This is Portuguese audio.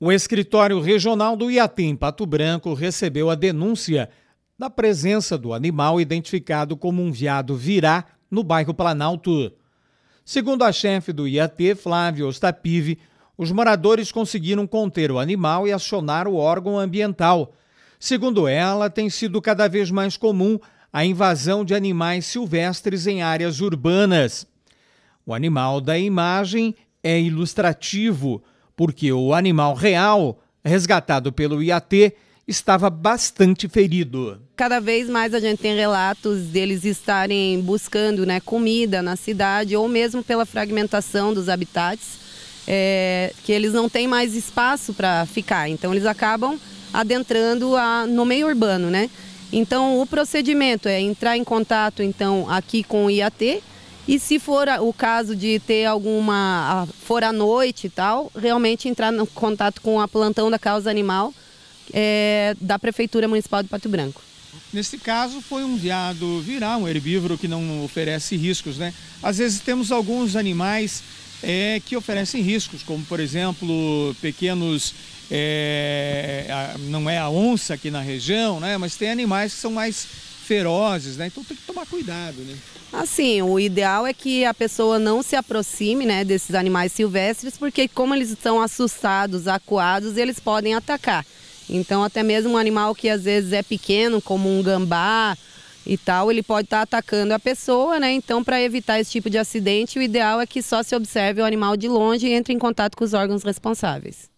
O escritório regional do Iatim Pato Branco recebeu a denúncia da presença do animal identificado como um viado virá no bairro Planalto. Segundo a chefe do IAT, Flávio Ostapive, os moradores conseguiram conter o animal e acionar o órgão ambiental. Segundo ela, tem sido cada vez mais comum a invasão de animais silvestres em áreas urbanas. O animal da imagem é ilustrativo porque o animal real, resgatado pelo IAT, estava bastante ferido. Cada vez mais a gente tem relatos deles estarem buscando né, comida na cidade ou mesmo pela fragmentação dos habitats, é, que eles não têm mais espaço para ficar. Então eles acabam adentrando a, no meio urbano, né? Então o procedimento é entrar em contato então aqui com o IAT e se for o caso de ter alguma. for à noite e tal, realmente entrar em contato com a plantão da causa animal é, da Prefeitura Municipal de Pato Branco. Nesse caso, foi um viado viral, um herbívoro que não oferece riscos, né? Às vezes temos alguns animais é, que oferecem riscos, como por exemplo, pequenos. É, não é a onça aqui na região, né? Mas tem animais que são mais ferozes, né? Então tem que tomar cuidado, né? Assim, o ideal é que a pessoa não se aproxime né, desses animais silvestres, porque como eles estão assustados, acuados, eles podem atacar. Então até mesmo um animal que às vezes é pequeno, como um gambá e tal, ele pode estar tá atacando a pessoa, né? Então para evitar esse tipo de acidente, o ideal é que só se observe o animal de longe e entre em contato com os órgãos responsáveis.